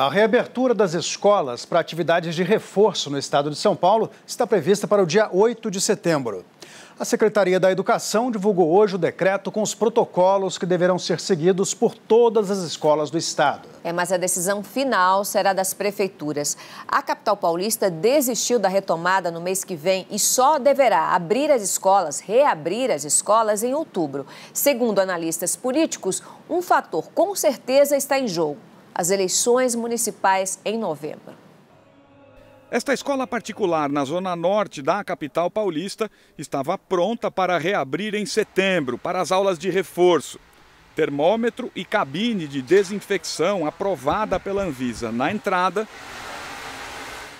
A reabertura das escolas para atividades de reforço no estado de São Paulo está prevista para o dia 8 de setembro. A Secretaria da Educação divulgou hoje o decreto com os protocolos que deverão ser seguidos por todas as escolas do estado. É, mas a decisão final será das prefeituras. A capital paulista desistiu da retomada no mês que vem e só deverá abrir as escolas, reabrir as escolas em outubro. Segundo analistas políticos, um fator com certeza está em jogo as eleições municipais em novembro. Esta escola particular na zona norte da capital paulista estava pronta para reabrir em setembro para as aulas de reforço. Termômetro e cabine de desinfecção aprovada pela Anvisa na entrada,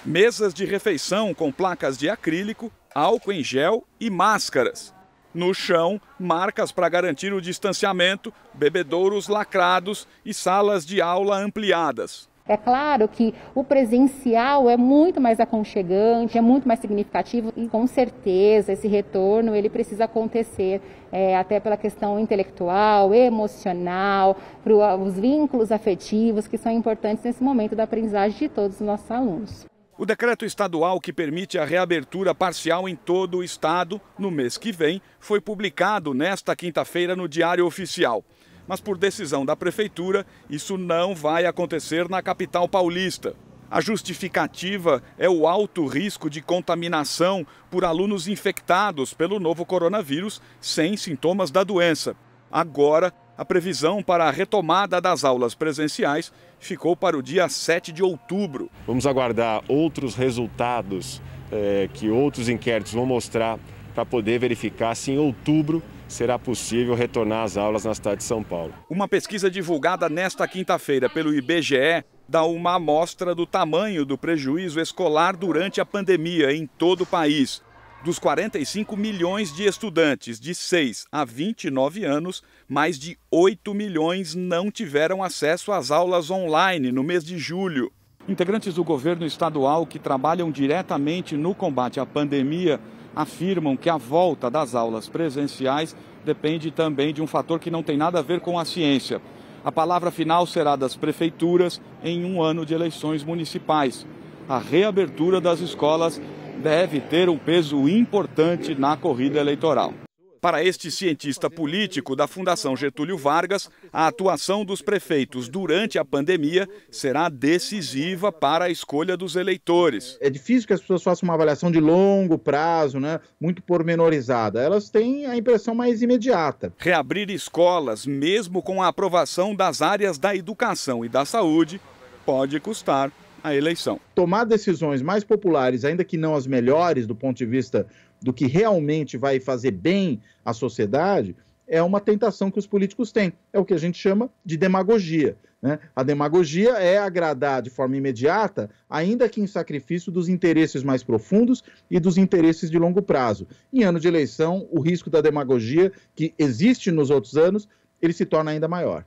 mesas de refeição com placas de acrílico, álcool em gel e máscaras. No chão, marcas para garantir o distanciamento, bebedouros lacrados e salas de aula ampliadas. É claro que o presencial é muito mais aconchegante, é muito mais significativo e com certeza esse retorno ele precisa acontecer é, até pela questão intelectual, emocional, para os vínculos afetivos que são importantes nesse momento da aprendizagem de todos os nossos alunos. O decreto estadual que permite a reabertura parcial em todo o estado no mês que vem foi publicado nesta quinta-feira no Diário Oficial. Mas, por decisão da Prefeitura, isso não vai acontecer na capital paulista. A justificativa é o alto risco de contaminação por alunos infectados pelo novo coronavírus sem sintomas da doença. Agora, a previsão para a retomada das aulas presenciais ficou para o dia 7 de outubro. Vamos aguardar outros resultados é, que outros inquéritos vão mostrar para poder verificar se em outubro será possível retornar às aulas na cidade de São Paulo. Uma pesquisa divulgada nesta quinta-feira pelo IBGE dá uma amostra do tamanho do prejuízo escolar durante a pandemia em todo o país. Dos 45 milhões de estudantes de 6 a 29 anos, mais de 8 milhões não tiveram acesso às aulas online no mês de julho. Integrantes do governo estadual que trabalham diretamente no combate à pandemia afirmam que a volta das aulas presenciais depende também de um fator que não tem nada a ver com a ciência. A palavra final será das prefeituras em um ano de eleições municipais. A reabertura das escolas deve ter um peso importante na corrida eleitoral. Para este cientista político da Fundação Getúlio Vargas, a atuação dos prefeitos durante a pandemia será decisiva para a escolha dos eleitores. É difícil que as pessoas façam uma avaliação de longo prazo, né, muito pormenorizada. Elas têm a impressão mais imediata. Reabrir escolas, mesmo com a aprovação das áreas da educação e da saúde, pode custar a eleição. Tomar decisões mais populares, ainda que não as melhores do ponto de vista do que realmente vai fazer bem à sociedade, é uma tentação que os políticos têm. É o que a gente chama de demagogia. Né? A demagogia é agradar de forma imediata, ainda que em sacrifício dos interesses mais profundos e dos interesses de longo prazo. Em ano de eleição, o risco da demagogia, que existe nos outros anos, ele se torna ainda maior.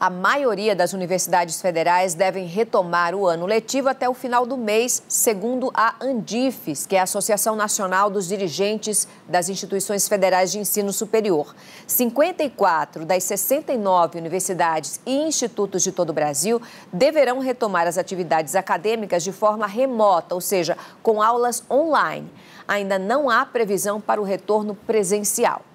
A maioria das universidades federais devem retomar o ano letivo até o final do mês, segundo a Andifes, que é a Associação Nacional dos Dirigentes das Instituições Federais de Ensino Superior. 54 das 69 universidades e institutos de todo o Brasil deverão retomar as atividades acadêmicas de forma remota, ou seja, com aulas online. Ainda não há previsão para o retorno presencial.